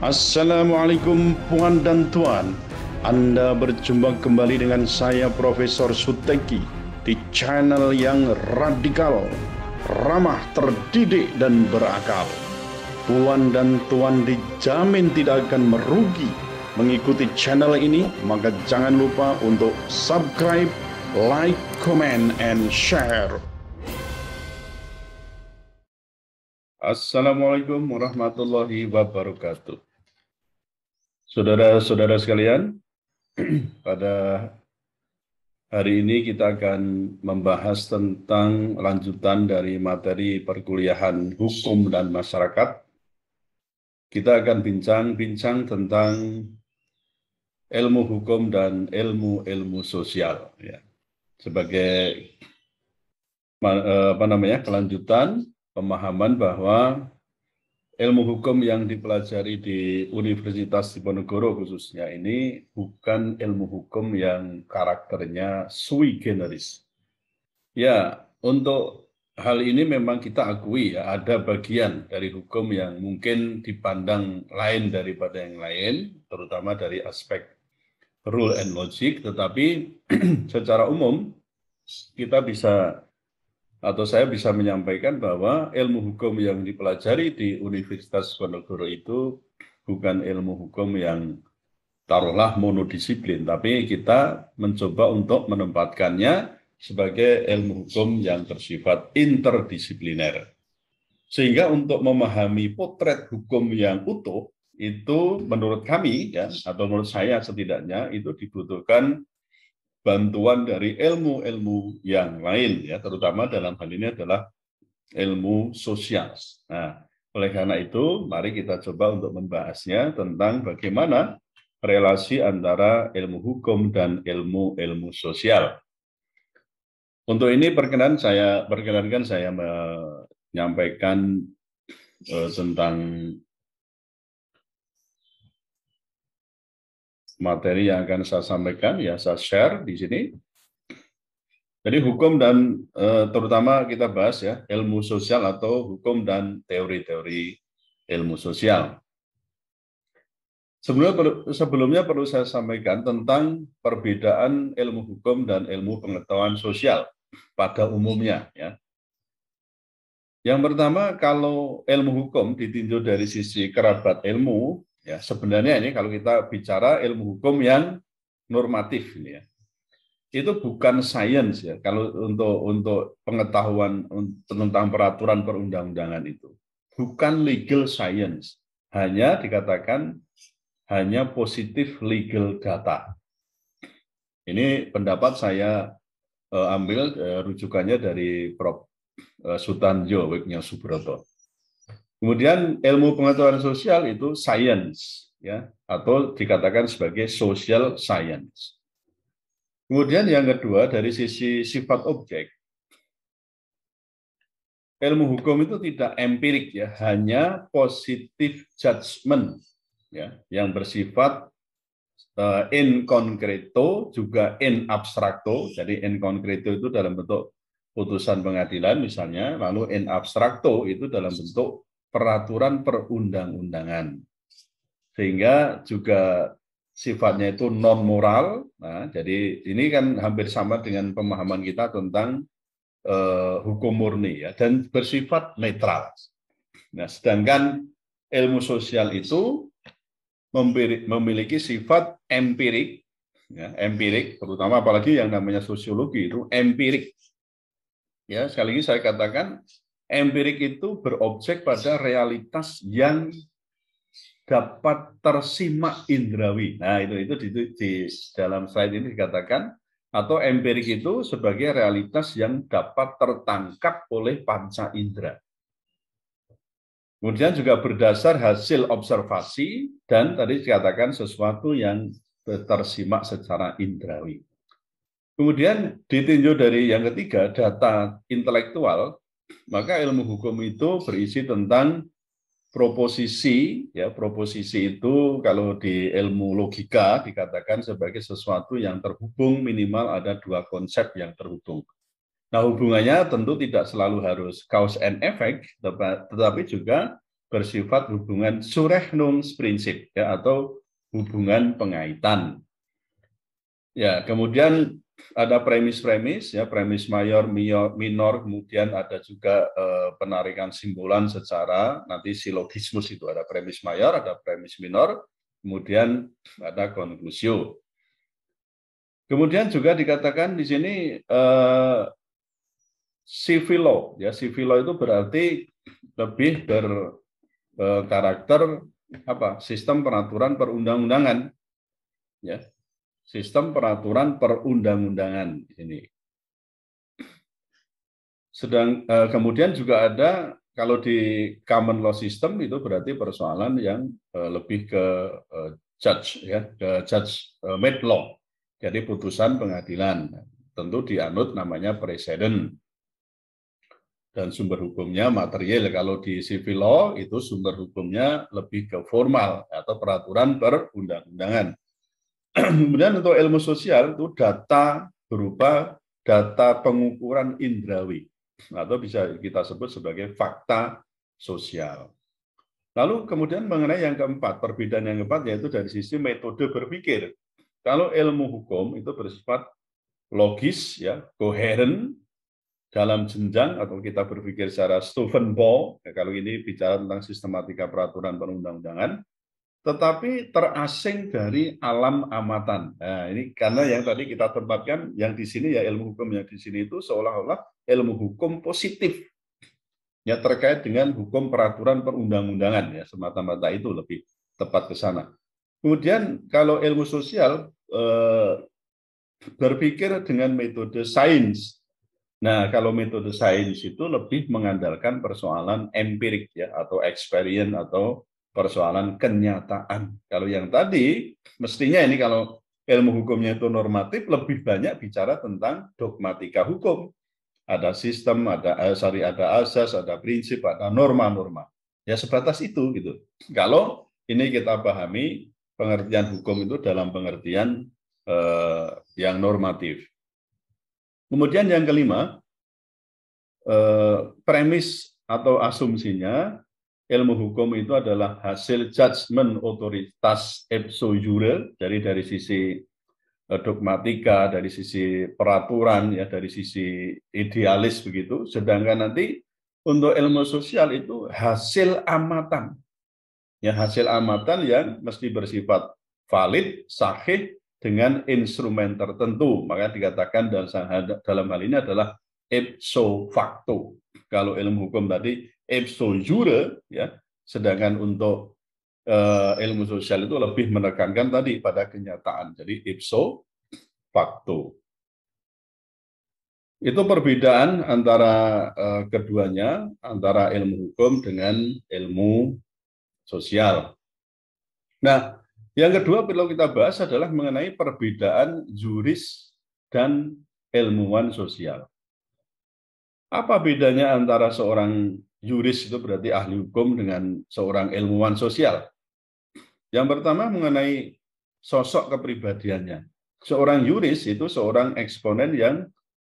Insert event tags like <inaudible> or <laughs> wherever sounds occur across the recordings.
Assalamualaikum puan dan tuan. Anda berjumpa kembali dengan saya Profesor Suteki di channel yang radikal, ramah terdidik dan berakal. Puan dan tuan dijamin tidak akan merugi mengikuti channel ini, maka jangan lupa untuk subscribe, like, comment, and share. Assalamualaikum warahmatullahi wabarakatuh. Saudara-saudara sekalian, <clears throat> pada hari ini kita akan membahas tentang lanjutan dari materi perkuliahan hukum dan masyarakat. Kita akan bincang-bincang tentang ilmu hukum dan ilmu-ilmu sosial ya. Sebagai eh, apa namanya? kelanjutan pemahaman bahwa ilmu hukum yang dipelajari di Universitas Diponegoro khususnya ini bukan ilmu hukum yang karakternya sui generis. Ya, untuk hal ini memang kita akui ya ada bagian dari hukum yang mungkin dipandang lain daripada yang lain, terutama dari aspek rule and logic, tetapi <clears throat> secara umum kita bisa atau saya bisa menyampaikan bahwa ilmu hukum yang dipelajari di Universitas Ponorogo itu bukan ilmu hukum yang taruhlah monodisiplin, tapi kita mencoba untuk menempatkannya sebagai ilmu hukum yang bersifat interdisipliner. Sehingga untuk memahami potret hukum yang utuh itu menurut kami ya atau menurut saya setidaknya itu dibutuhkan bantuan dari ilmu-ilmu yang lain ya terutama dalam hal ini adalah ilmu sosial. Nah, oleh karena itu mari kita coba untuk membahasnya tentang bagaimana relasi antara ilmu hukum dan ilmu-ilmu sosial. Untuk ini perkenan saya perkenankan saya menyampaikan eh, tentang materi yang akan saya sampaikan ya saya share di sini. Jadi hukum dan eh, terutama kita bahas ya ilmu sosial atau hukum dan teori-teori ilmu sosial. Sebelumnya sebelumnya perlu saya sampaikan tentang perbedaan ilmu hukum dan ilmu pengetahuan sosial pada umumnya ya. Yang pertama kalau ilmu hukum ditinjau dari sisi kerabat ilmu Ya, sebenarnya ini kalau kita bicara ilmu hukum yang normatif ini ya. Itu bukan sains ya kalau untuk untuk pengetahuan tentang peraturan perundang-undangan itu. Bukan legal science. Hanya dikatakan hanya positif legal data. Ini pendapat saya eh, ambil eh, rujukannya dari Prof. Eh, Sutanjo Wiknya Subroto. Kemudian ilmu pengetahuan sosial itu science ya atau dikatakan sebagai social science. Kemudian yang kedua dari sisi sifat objek ilmu hukum itu tidak empirik ya, hanya positif judgment ya yang bersifat eh, in concreto juga in abstracto. Jadi in concreto itu dalam bentuk putusan pengadilan misalnya, lalu in abstracto itu dalam bentuk peraturan perundang-undangan. Sehingga juga sifatnya itu non moral. Nah, jadi ini kan hampir sama dengan pemahaman kita tentang eh, hukum murni ya dan bersifat netral. Nah, sedangkan ilmu sosial itu memiliki sifat empirik, ya, empirik, terutama apalagi yang namanya sosiologi itu empirik. Ya, sekali lagi saya katakan Empirik itu berobjek pada realitas yang dapat tersimak indrawi. Nah, itu itu di, di dalam slide ini dikatakan atau empirik itu sebagai realitas yang dapat tertangkap oleh panca indera. Kemudian juga berdasar hasil observasi dan tadi dikatakan sesuatu yang tersimak secara indrawi. Kemudian ditinjau dari yang ketiga, data intelektual maka ilmu hukum itu berisi tentang proposisi ya proposisi itu kalau di ilmu logika dikatakan sebagai sesuatu yang terhubung minimal ada dua konsep yang terhubung. Nah, hubungannya tentu tidak selalu harus cause and effect tetapi juga bersifat hubungan prinsip, ya atau hubungan pengaitan. Ya, kemudian ada premis-premis ya premis mayor minor kemudian ada juga eh, penarikan simpulan secara nanti silogismus itu ada premis mayor ada premis minor kemudian ada konklusio kemudian juga dikatakan di sini eh, civil ya civil law itu berarti lebih ber eh, apa sistem peraturan perundang-undangan ya sistem peraturan perundang-undangan ini. Sedang eh, kemudian juga ada kalau di common law system itu berarti persoalan yang eh, lebih ke eh, judge ya, ke judge eh, made law. Jadi putusan pengadilan tentu dianut namanya presiden dan sumber hukumnya material. Kalau di civil law itu sumber hukumnya lebih ke formal atau peraturan perundang-undangan. <clears throat> Kemudian untuk ilmu sosial itu data berupa data pengukuran indrawi atau bisa kita sebut sebagai fakta sosial. Lalu kemudian mengenai yang keempat, perbedaan yang keempat yaitu dari sisi metode berpikir. Kalau ilmu hukum itu bersifat logis, ya, koheren dalam jenjang atau kita berpikir secara Stephen Ball. Ya, kalau ini bicara tentang sistematika peraturan perundang-undangan, tetapi terasing dari alam amatan. Nah, ini karena yang tadi kita tempatkan yang di sini ya ilmu hukum yang di sini itu seolah-olah ilmu hukum positif ya terkait dengan hukum peraturan perundang-undangan ya semata-mata itu lebih tepat ke sana. Kemudian kalau ilmu sosial eh, berpikir dengan metode sains. Nah, kalau metode sains itu lebih mengandalkan persoalan empirik ya atau experience atau persoalan kenyataan. Kalau yang tadi, mestinya ini kalau ilmu hukumnya itu normatif, lebih banyak bicara tentang dogmatika hukum. Ada sistem, ada asari, eh, ada asas, ada prinsip, ada norma-norma. Ya sebatas itu gitu. Kalau ini kita pahami pengertian hukum itu dalam pengertian eh, yang normatif. Kemudian yang kelima, eh, premis atau asumsinya ilmu hukum itu adalah hasil judgement otoritas ipso jure, dari dari sisi eh, dogmatika, dari sisi peraturan, ya dari sisi idealis begitu. Sedangkan nanti untuk ilmu sosial itu hasil amatan, ya hasil amatan yang mesti bersifat valid, sahih dengan instrumen tertentu. Maka dikatakan dalam hal ini adalah ipso facto. Kalau ilmu hukum tadi ipso jure ya sedangkan untuk uh, ilmu sosial itu lebih menekankan tadi pada kenyataan jadi ipso facto itu perbedaan antara uh, keduanya antara ilmu hukum dengan ilmu sosial nah yang kedua perlu kita bahas adalah mengenai perbedaan juris dan ilmuwan sosial apa bedanya antara seorang Yuris itu berarti ahli hukum dengan seorang ilmuwan sosial. Yang pertama mengenai sosok kepribadiannya. Seorang yuris itu seorang eksponen yang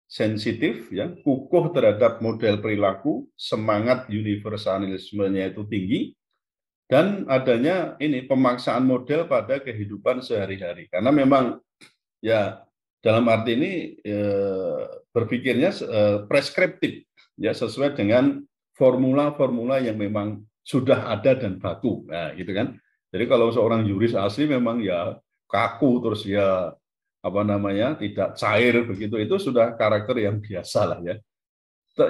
sensitif, ya, kukuh terhadap model perilaku, semangat universalismenya itu tinggi, dan adanya ini pemaksaan model pada kehidupan sehari-hari. Karena memang ya dalam arti ini eh, berpikirnya eh, preskriptif, ya sesuai dengan formula-formula yang memang sudah ada dan baku. Nah, gitu kan. Jadi kalau seorang yuris asli memang ya kaku terus ya apa namanya tidak cair begitu itu sudah karakter yang biasa lah ya.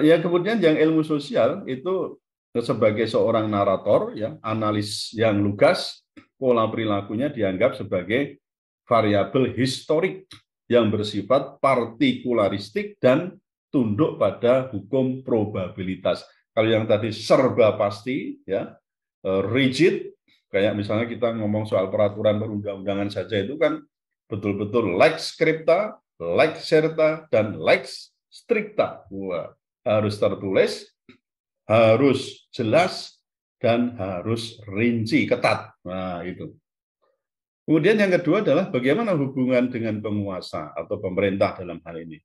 Ya kemudian yang ilmu sosial itu sebagai seorang narator ya analis yang lugas pola perilakunya dianggap sebagai variabel historik yang bersifat partikularistik dan tunduk pada hukum probabilitas. Kalau yang tadi serba pasti, ya eh, rigid, kayak misalnya kita ngomong soal peraturan perundang-undangan saja itu kan betul-betul like scripta, like serta, dan like stricta. Wah, harus tertulis, harus jelas, dan harus rinci, ketat. Nah, itu. Kemudian yang kedua adalah bagaimana hubungan dengan penguasa atau pemerintah dalam hal ini.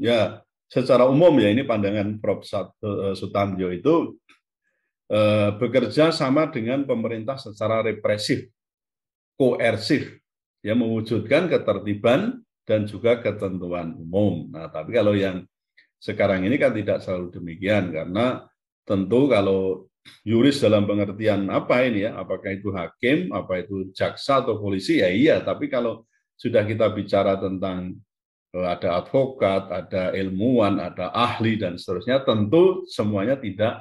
Ya, secara umum ya ini pandangan Prof. Eh, Sutanjo itu eh, bekerja sama dengan pemerintah secara represif, koersif, yang mewujudkan ketertiban dan juga ketentuan umum. Nah, tapi kalau yang sekarang ini kan tidak selalu demikian karena tentu kalau yuris dalam pengertian apa ini ya, apakah itu hakim, apa itu jaksa atau polisi ya iya, tapi kalau sudah kita bicara tentang Eh, ada advokat, ada ilmuwan, ada ahli dan seterusnya, tentu semuanya tidak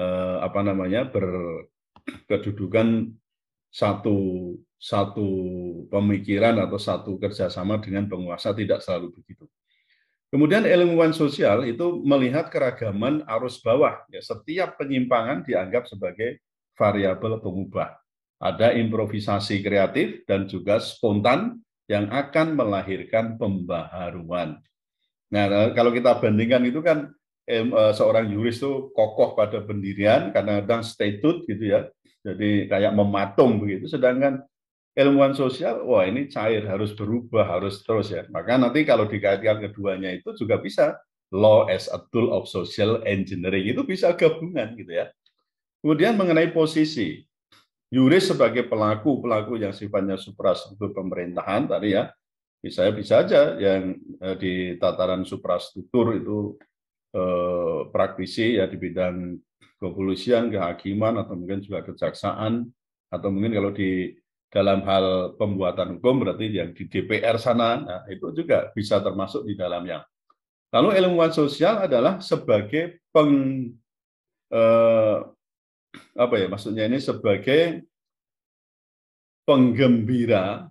eh, apa namanya berkedudukan satu satu pemikiran atau satu kerjasama dengan penguasa tidak selalu begitu. Kemudian ilmuwan sosial itu melihat keragaman arus bawah. Ya, setiap penyimpangan dianggap sebagai variabel pengubah. Ada improvisasi kreatif dan juga spontan yang akan melahirkan pembaharuan. Nah, eh, kalau kita bandingkan itu kan eh, seorang yuris itu kokoh pada pendirian karena kadang stay gitu ya. Jadi kayak mematung begitu sedangkan ilmuwan sosial wah ini cair harus berubah harus terus ya. Maka nanti kalau dikaitkan keduanya itu juga bisa law as a tool of social engineering itu bisa gabungan gitu ya. Kemudian mengenai posisi yuris sebagai pelaku pelaku yang sifatnya suprastruktur pemerintahan tadi ya bisa bisa aja yang eh, di tataran suprastruktur itu eh, praktisi ya di bidang kepolisian kehakiman atau mungkin juga kejaksaan atau mungkin kalau di dalam hal pembuatan hukum berarti yang di DPR sana nah, itu juga bisa termasuk di dalamnya. Lalu ilmuwan sosial adalah sebagai peng, eh, apa ya maksudnya ini sebagai penggembira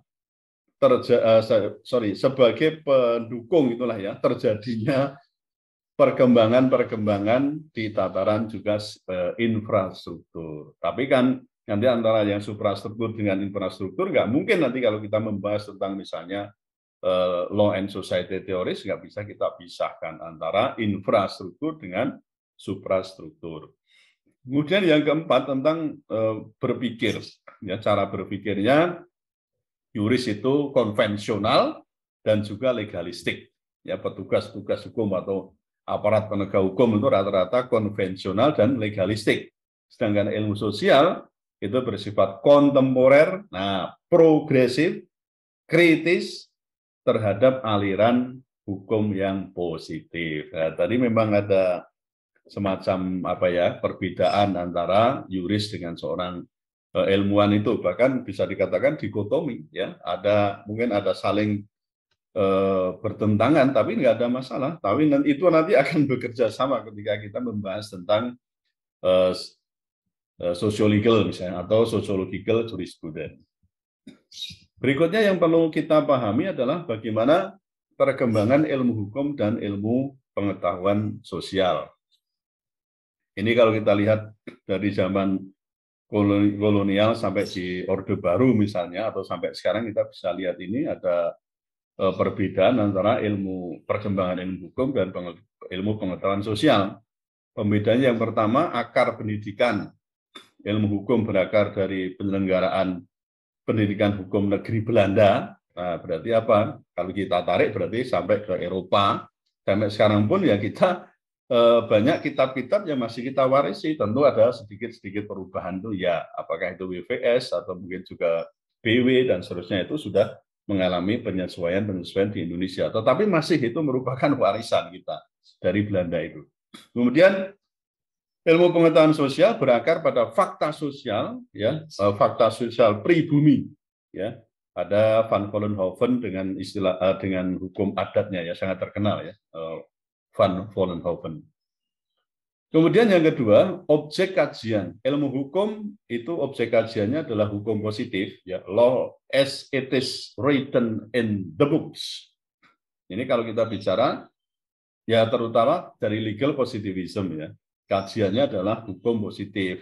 terja, uh, sorry sebagai pendukung itulah ya terjadinya perkembangan-perkembangan di tataran juga eh, infrastruktur. Tapi kan nanti antara yang suprastruktur dengan infrastruktur nggak mungkin nanti kalau kita membahas tentang misalnya eh, law and society theories nggak bisa kita pisahkan antara infrastruktur dengan suprastruktur. Kemudian yang keempat tentang eh, berpikir, ya cara berpikirnya yuris itu konvensional dan juga legalistik. Ya petugas-petugas hukum atau aparat penegak hukum itu rata-rata konvensional dan legalistik. Sedangkan ilmu sosial itu bersifat kontemporer, nah progresif, kritis terhadap aliran hukum yang positif. Nah, tadi memang ada semacam apa ya perbedaan antara yuris dengan seorang eh, ilmuwan itu bahkan bisa dikatakan dikotomi ya ada mungkin ada saling e, bertentangan tapi nggak ada masalah tapi itu nanti akan <laughs> bekerja sama ketika kita membahas tentang e, sociological misalnya atau sociological jurisprudence berikutnya yang perlu kita pahami adalah bagaimana perkembangan ilmu hukum dan ilmu pengetahuan sosial ini kalau kita lihat dari zaman kolonial sampai di Orde Baru misalnya atau sampai sekarang kita bisa lihat ini ada eh, perbedaan antara ilmu perkembangan ilmu hukum dan ilmu pengetahuan sosial. Pembedanya yang pertama akar pendidikan. Ilmu hukum berakar dari penyelenggaraan pendidikan hukum negeri Belanda. Nah, berarti apa? Kalau kita tarik berarti sampai ke Eropa. Sampai sekarang pun ya kita Eh, banyak kitab-kitab yang masih kita warisi tentu ada sedikit-sedikit perubahan tuh ya apakah itu WVS atau mungkin juga BW dan seterusnya itu sudah mengalami penyesuaian-penyesuaian di Indonesia tetapi masih itu merupakan <laughs> warisan kita dari Belanda itu kemudian ilmu pengetahuan sosial berakar pada fakta sosial ya eh, fakta sosial pribumi ya ada Van Vollenhoven dengan istilah eh, dengan hukum adatnya ya sangat terkenal ya van Vollenhoven. Kemudian yang kedua, objek kajian. Ilmu hukum itu objek kajiannya adalah hukum positif, ya, law as it is written in the books. Ini kalau kita bicara, ya terutama dari legal positivism ya. Kajiannya adalah hukum positif.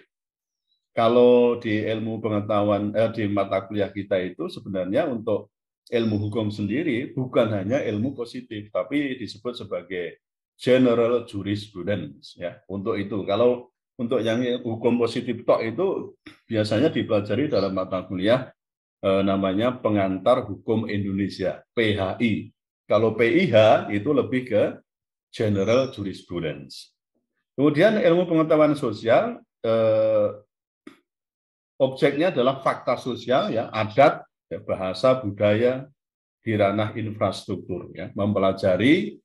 Kalau di ilmu pengetahuan, eh, di mata kuliah kita itu sebenarnya untuk ilmu hukum sendiri bukan hanya ilmu positif, tapi disebut sebagai general jurisprudence ya untuk itu. Kalau untuk yang hukum positif tok itu biasanya dipelajari dalam mata kuliah eh, namanya pengantar hukum Indonesia PHI. Kalau PIH itu lebih ke general jurisprudence. Kemudian ilmu pengetahuan sosial eh, objeknya adalah fakta sosial ya adat ya, bahasa budaya di ranah infrastruktur ya mempelajari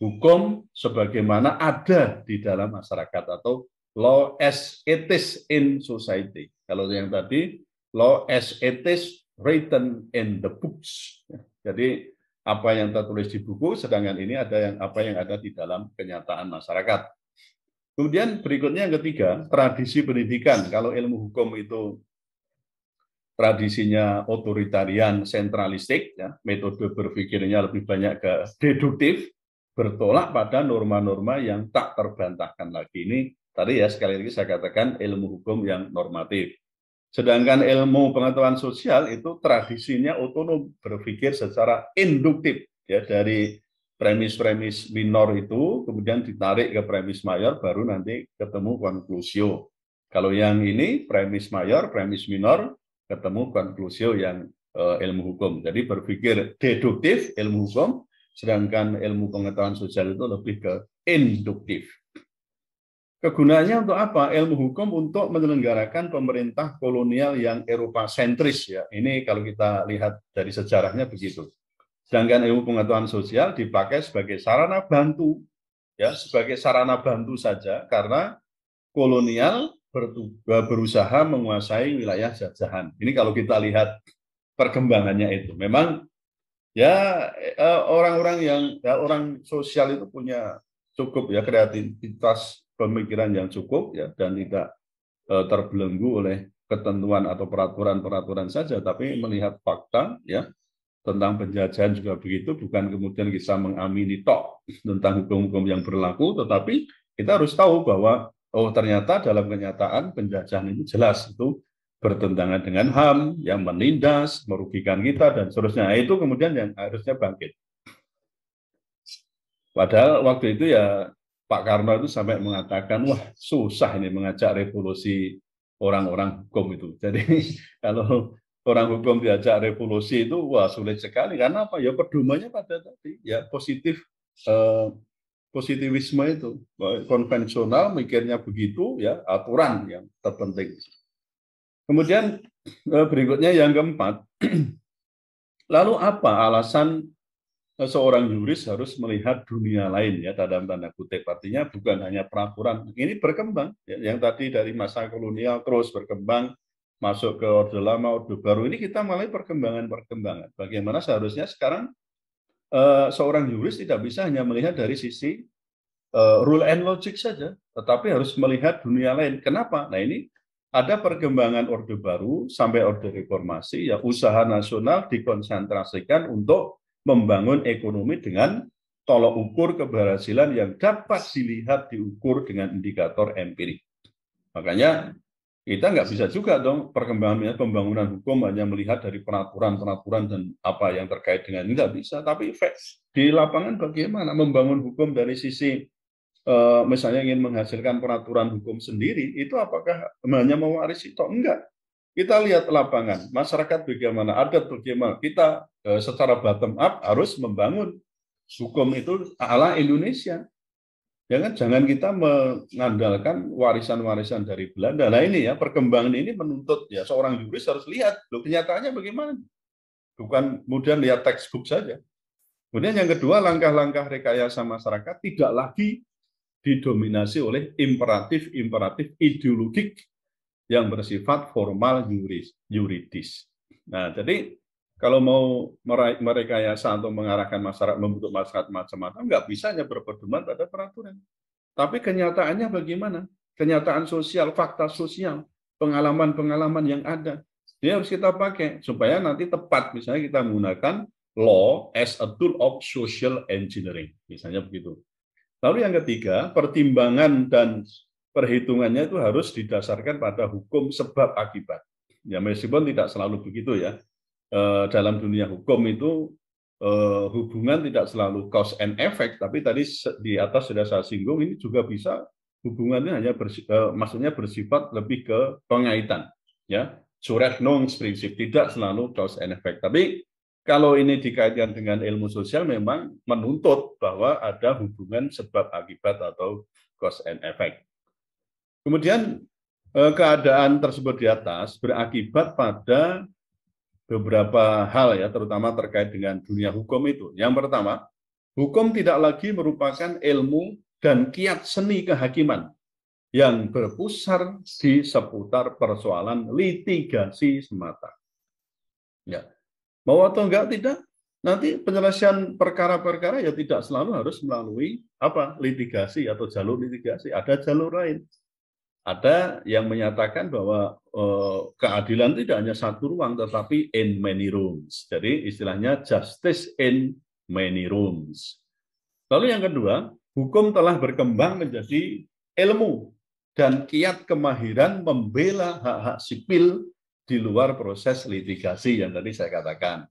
hukum sebagaimana ada di dalam masyarakat atau law as it is in society. Kalau yang tadi law as it is written in the books. Jadi apa yang tertulis di buku, sedangkan ini ada yang apa yang ada di dalam kenyataan masyarakat. Kemudian berikutnya yang ketiga, tradisi pendidikan. Kalau ilmu hukum itu tradisinya otoritarian, sentralistik, ya, metode berpikirnya lebih banyak ke deduktif, bertolak pada norma-norma yang tak terbantahkan lagi. Ini tadi ya sekali lagi saya katakan ilmu hukum yang normatif. Sedangkan ilmu pengetahuan sosial itu tradisinya otonom berpikir secara induktif ya dari premis-premis minor itu kemudian ditarik ke premis mayor baru nanti ketemu konklusio. Kalau yang ini premis mayor, premis minor ketemu konklusio yang eh, ilmu hukum. Jadi berpikir deduktif ilmu hukum Sedangkan ilmu pengetahuan sosial itu lebih ke induktif. Kegunaannya untuk apa? Ilmu hukum untuk menyelenggarakan pemerintah kolonial yang Eropa sentris ya. Ini kalau kita lihat dari sejarahnya begitu. Sedangkan ilmu pengetahuan sosial dipakai sebagai sarana bantu ya, sebagai sarana bantu saja karena kolonial berusaha menguasai wilayah jajahan. Ini kalau kita lihat perkembangannya itu. Memang ya eh, orang-orang yang ya, orang sosial itu punya cukup ya kreativitas pemikiran yang cukup ya dan tidak uh, terbelenggu oleh ketentuan atau peraturan-peraturan saja tapi melihat fakta ya tentang penjajahan juga begitu bukan kemudian bisa mengamini tok tentang hukum-hukum yang berlaku tetapi kita harus tahu bahwa oh ternyata dalam kenyataan penjajahan ini jelas itu bertentangan dengan HAM, yang menindas, merugikan kita, dan seterusnya. Nah, itu kemudian yang harusnya bangkit. Padahal waktu itu ya Pak Karno itu sampai mengatakan, wah susah ini mengajak revolusi orang-orang hukum itu. <laughs> Jadi kalau orang hukum diajak revolusi itu, wah sulit sekali. Karena apa? Ya pedumanya pada tadi, ya positif eh, positivisme itu konvensional mikirnya begitu ya aturan yang terpenting Kemudian eh, berikutnya yang keempat, <clears throat> lalu apa alasan eh, seorang juris harus melihat dunia lain ya dalam tanda kutip artinya bukan hanya peraturan ini berkembang ya, yang tadi dari masa kolonial terus berkembang masuk ke orde lama orde baru ini kita mulai perkembangan perkembangan bagaimana seharusnya sekarang eh, seorang juris tidak bisa hanya melihat dari sisi rule and logic saja tetapi harus melihat dunia lain kenapa nah ini ada perkembangan Orde Baru sampai Orde Reformasi, ya usaha nasional dikonsentrasikan untuk membangun ekonomi dengan tolok ukur keberhasilan yang dapat dilihat diukur dengan indikator empirik. Makanya kita nggak bisa juga dong perkembangan pembangunan hukum hanya melihat dari peraturan-peraturan dan apa yang terkait dengan ini nggak bisa. Tapi di lapangan bagaimana membangun hukum dari sisi Eh, misalnya ingin menghasilkan peraturan hukum sendiri, itu apakah hanya mewarisi atau enggak? Kita lihat lapangan, masyarakat bagaimana, adat bagaimana. Kita eh, secara bottom up harus membangun hukum itu ala Indonesia. Jangan, ya Jangan kita mengandalkan warisan-warisan dari Belanda. Nah ini ya, perkembangan ini menuntut ya seorang juris harus lihat, loh kenyataannya bagaimana? Bukan kemudian lihat textbook saja. Kemudian yang kedua, langkah-langkah rekayasa masyarakat tidak lagi didominasi oleh imperatif-imperatif ideologik yang bersifat formal yuris, yuridis. Nah, jadi kalau mau merekayasa atau mengarahkan masyarakat, membentuk masyarakat macam-macam, nggak bisa hanya berpedoman pada peraturan. Tapi kenyataannya bagaimana? Kenyataan sosial, fakta sosial, pengalaman-pengalaman yang ada. Ini harus kita pakai supaya nanti tepat. Misalnya kita menggunakan law as a tool of social engineering. Misalnya begitu. Lalu yang ketiga, pertimbangan dan perhitungannya itu harus didasarkan pada hukum sebab akibat. Ya meskipun tidak selalu begitu ya. E, dalam dunia hukum itu e, hubungan tidak selalu cause and effect, tapi tadi di atas sudah saya singgung ini juga bisa hubungannya hanya bersifat, e, eh, maksudnya bersifat lebih ke pengaitan ya. Surat non prinsip tidak selalu cause and effect, tapi kalau ini dikaitkan dengan ilmu sosial memang menuntut bahwa ada hubungan sebab akibat atau cause and effect. Kemudian eh, keadaan tersebut di atas berakibat pada beberapa hal ya terutama terkait dengan dunia hukum itu. Yang pertama, hukum tidak lagi merupakan ilmu dan kiat seni kehakiman yang berpusar di seputar persoalan litigasi semata. Ya. Mau atau enggak tidak, nanti penyelesaian perkara-perkara ya tidak selalu harus melalui apa litigasi atau jalur litigasi. Ada jalur lain. Ada yang menyatakan bahwa eh, keadilan tidak hanya satu ruang, tetapi in many rooms. Jadi istilahnya justice in many rooms. Lalu yang kedua, hukum telah berkembang menjadi ilmu dan kiat kemahiran membela hak-hak sipil di luar proses litigasi yang tadi saya katakan.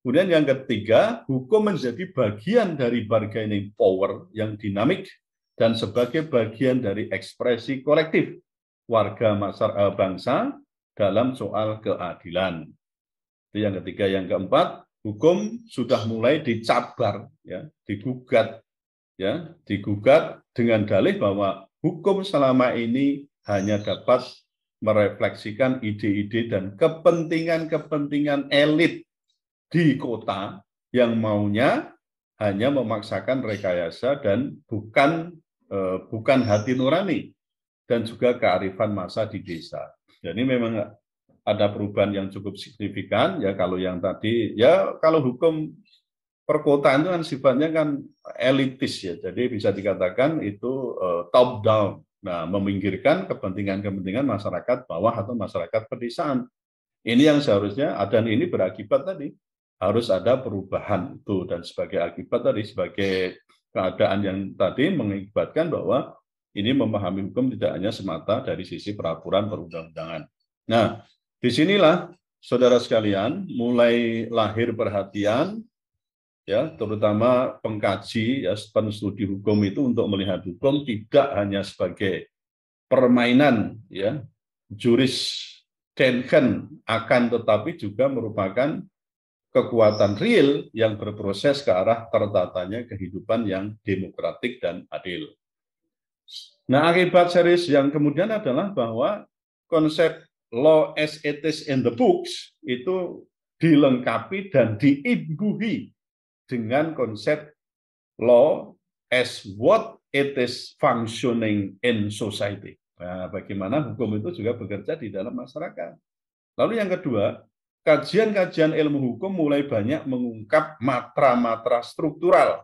Kemudian yang ketiga, hukum menjadi bagian dari bargaining power yang dinamik dan sebagai bagian dari ekspresi kolektif warga masyarakat eh, bangsa dalam soal keadilan. Itu yang ketiga, yang keempat, hukum sudah mulai dicabar, ya, digugat, ya, digugat dengan dalih bahwa hukum selama ini hanya dapat merefleksikan ide-ide dan kepentingan-kepentingan elit di kota yang maunya hanya memaksakan rekayasa dan bukan eh, bukan hati nurani dan juga kearifan masa di desa. Jadi memang ada perubahan yang cukup signifikan ya kalau yang tadi ya kalau hukum perkotaan itu kan sifatnya kan elitis ya. Jadi bisa dikatakan itu eh, top down nah, meminggirkan kepentingan-kepentingan masyarakat bawah atau masyarakat pedesaan. Ini yang seharusnya dan ini berakibat tadi harus ada perubahan itu dan sebagai akibat tadi sebagai keadaan yang tadi mengakibatkan bahwa ini memahami hukum tidak hanya semata dari sisi peraturan perundang-undangan. Nah, disinilah saudara sekalian mulai lahir perhatian ya terutama pengkaji ya studi hukum itu untuk melihat hukum tidak hanya sebagai permainan ya juris tension akan tetapi juga merupakan kekuatan real yang berproses ke arah tertatanya kehidupan yang demokratik dan adil. Nah, akibat series yang kemudian adalah bahwa konsep law as it is in the books itu dilengkapi dan diibuhi dengan konsep law as what it is functioning in society. Nah, bagaimana hukum itu juga bekerja di dalam masyarakat. Lalu yang kedua, kajian-kajian ilmu hukum mulai banyak mengungkap matra-matra struktural,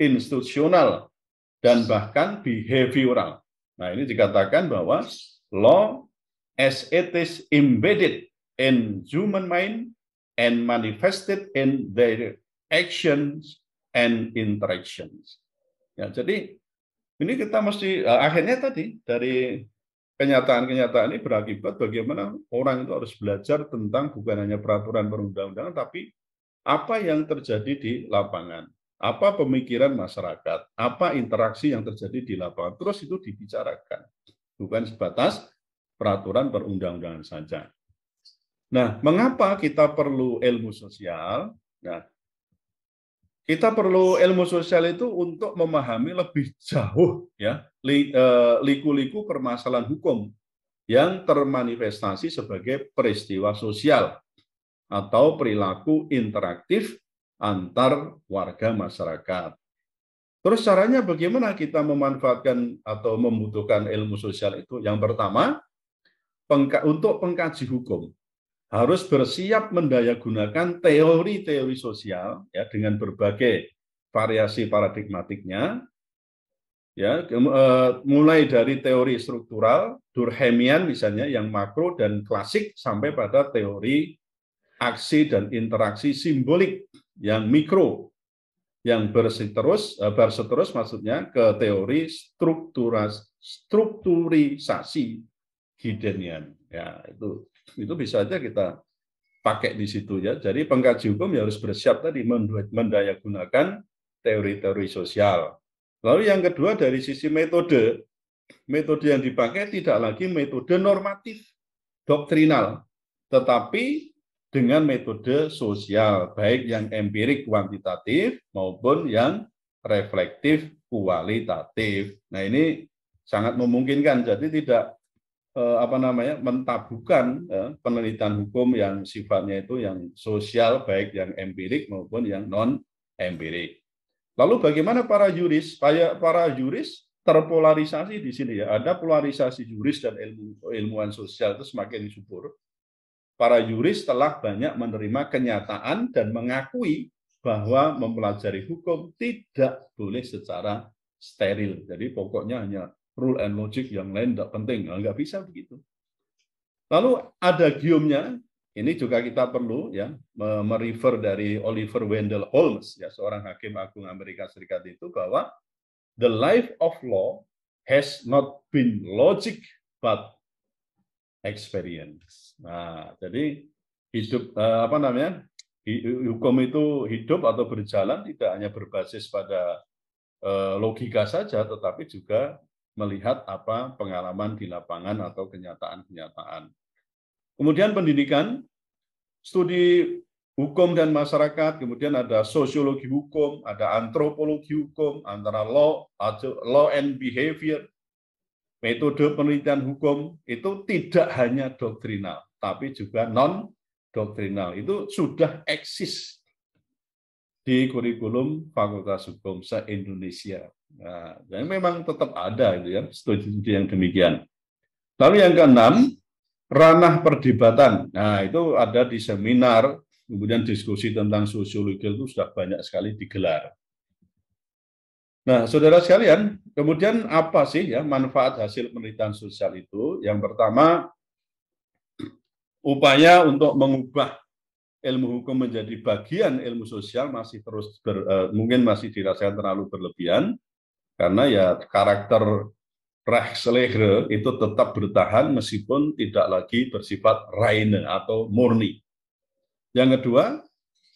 institusional, dan bahkan behavioral. Nah, ini dikatakan bahwa law as it is embedded in human mind and manifested in their actions, and interactions. Ya, jadi ini kita mesti eh, akhirnya tadi dari kenyataan-kenyataan ini berakibat bagaimana orang itu harus belajar tentang bukan hanya peraturan perundang-undangan tapi apa yang terjadi di lapangan, apa pemikiran masyarakat, apa interaksi yang terjadi di lapangan. Terus itu dibicarakan, bukan sebatas peraturan perundang-undangan saja. Nah, mengapa kita perlu ilmu sosial? Nah, kita perlu ilmu sosial itu untuk memahami lebih jauh ya eh, liku-liku permasalahan hukum yang termanifestasi sebagai peristiwa sosial atau perilaku interaktif antar warga masyarakat. Terus caranya bagaimana kita memanfaatkan atau membutuhkan ilmu sosial itu? Yang pertama, pengka untuk pengkaji hukum harus bersiap mendaya gunakan teori-teori sosial ya dengan berbagai variasi paradigmatiknya ya e, mulai dari teori struktural Durkheimian misalnya yang makro dan klasik sampai pada teori aksi dan interaksi simbolik yang mikro yang berseterus e, berseterus maksudnya ke teori struktural strukturisasi Hidenian ya itu itu bisa aja kita pakai di situ ya. Jadi pengkaji hukum ya harus bersiap tadi mendaya gunakan teori-teori sosial. Lalu yang kedua dari sisi metode, metode yang dipakai tidak lagi metode normatif, doktrinal, tetapi dengan metode sosial, baik yang empirik kuantitatif maupun yang reflektif kualitatif. Nah ini sangat memungkinkan, jadi tidak Eh, apa namanya mentabukan ya, penelitian hukum yang sifatnya itu yang sosial baik yang empirik maupun yang non empirik. Lalu bagaimana para juris para para juris terpolarisasi di sini ya ada polarisasi juris dan ilmu ilmuwan sosial itu semakin subur. Para juris telah banyak menerima kenyataan dan mengakui bahwa mempelajari hukum tidak boleh secara steril. Jadi pokoknya hanya rule and logic yang lain tidak penting. Nah, nggak bisa begitu. Lalu ada giumnya, ini juga kita perlu ya merefer dari Oliver Wendell Holmes, ya seorang hakim agung Amerika Serikat itu bahwa the life of law has not been logic but experience. Nah, jadi hidup eh, apa namanya? hukum itu hidup atau berjalan tidak hanya berbasis pada eh, logika saja tetapi juga melihat apa pengalaman di lapangan atau kenyataan-kenyataan. Kemudian pendidikan, studi hukum dan masyarakat, kemudian ada sosiologi hukum, ada antropologi hukum, antara law, law and behavior, metode penelitian hukum, itu tidak hanya doktrinal, tapi juga non-doktrinal. Itu sudah eksis di kurikulum Fakultas Hukum se-Indonesia. Nah, dan memang tetap ada gitu ya studi-studi yang demikian. Lalu yang keenam, ranah perdebatan. Nah, itu ada di seminar, kemudian diskusi tentang sosiologi itu sudah banyak sekali digelar. Nah, saudara sekalian, kemudian apa sih ya manfaat hasil penelitian sosial itu? Yang pertama, upaya untuk mengubah ilmu hukum menjadi bagian ilmu sosial masih terus ber, eh, mungkin masih dirasakan terlalu berlebihan karena ya karakter Rechtslegre itu tetap bertahan meskipun tidak lagi bersifat reine atau murni. Yang kedua,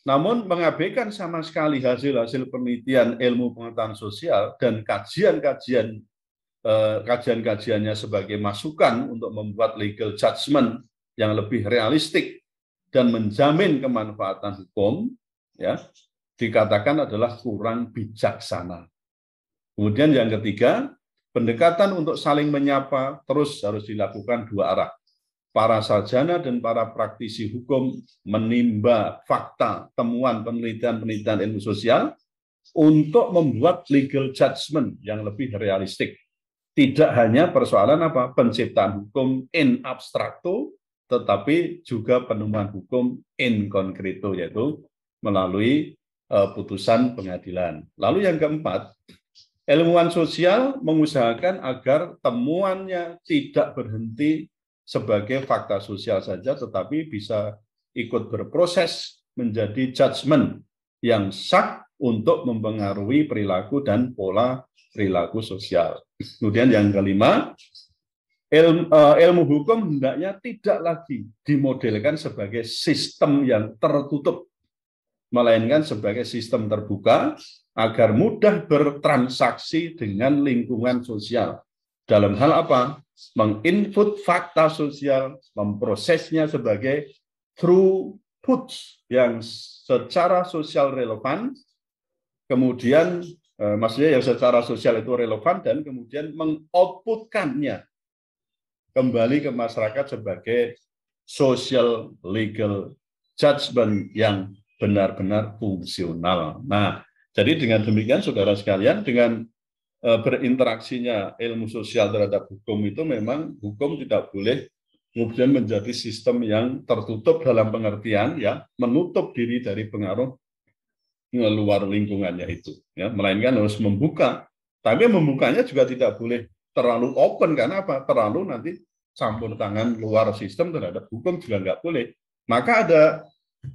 namun mengabaikan sama sekali hasil-hasil penelitian ilmu pengetahuan sosial dan kajian-kajian eh, kajian-kajiannya sebagai masukan untuk membuat legal judgment yang lebih realistik dan menjamin kemanfaatan hukum ya dikatakan adalah kurang bijaksana Kemudian yang ketiga, pendekatan untuk saling menyapa terus harus dilakukan dua arah. Para sarjana dan para praktisi hukum menimba fakta, temuan penelitian-penelitian ilmu sosial untuk membuat legal judgment yang lebih realistik. Tidak hanya persoalan apa penciptaan hukum in abstracto, tetapi juga penemuan hukum in concreto, yaitu melalui eh, putusan pengadilan. Lalu yang keempat, Ilmuwan sosial mengusahakan agar temuannya tidak berhenti sebagai fakta sosial saja, tetapi bisa ikut berproses menjadi judgement yang sah untuk mempengaruhi perilaku dan pola perilaku sosial. Kemudian yang kelima, ilmu, eh, ilmu hukum hendaknya tidak lagi dimodelkan sebagai sistem yang tertutup melainkan sebagai sistem terbuka agar mudah bertransaksi dengan lingkungan sosial. Dalam hal apa? Menginput fakta sosial, memprosesnya sebagai throughput yang secara sosial relevan, kemudian eh, maksudnya yang secara sosial itu relevan dan kemudian mengoutputkannya kembali ke masyarakat sebagai social legal judgment yang benar-benar fungsional. Nah, jadi dengan demikian saudara sekalian dengan e, berinteraksinya ilmu sosial terhadap hukum itu memang hukum tidak boleh kemudian menjadi sistem yang tertutup dalam pengertian ya menutup diri dari pengaruh luar lingkungannya itu ya melainkan harus membuka tapi membukanya juga tidak boleh terlalu open karena apa terlalu nanti campur tangan luar sistem terhadap hukum juga nggak boleh maka ada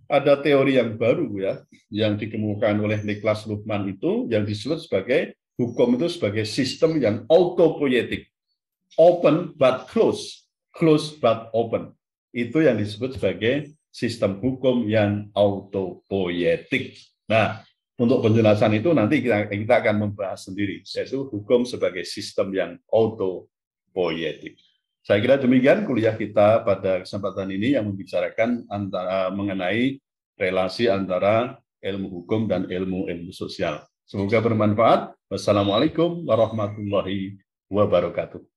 ada teori yang baru ya, yang dikemukakan oleh Niklas Luhmann itu, yang disebut sebagai hukum itu sebagai sistem yang autopoietik, open but close, close but open. Itu yang disebut sebagai sistem hukum yang autopoietik. Nah, untuk penjelasan itu nanti kita, kita akan membahas sendiri, yaitu hukum sebagai sistem yang autopoietik. Saya kira demikian kuliah kita pada kesempatan ini yang membicarakan antara mengenai relasi antara ilmu hukum dan ilmu-ilmu sosial. Semoga bermanfaat. Wassalamualaikum warahmatullahi wabarakatuh.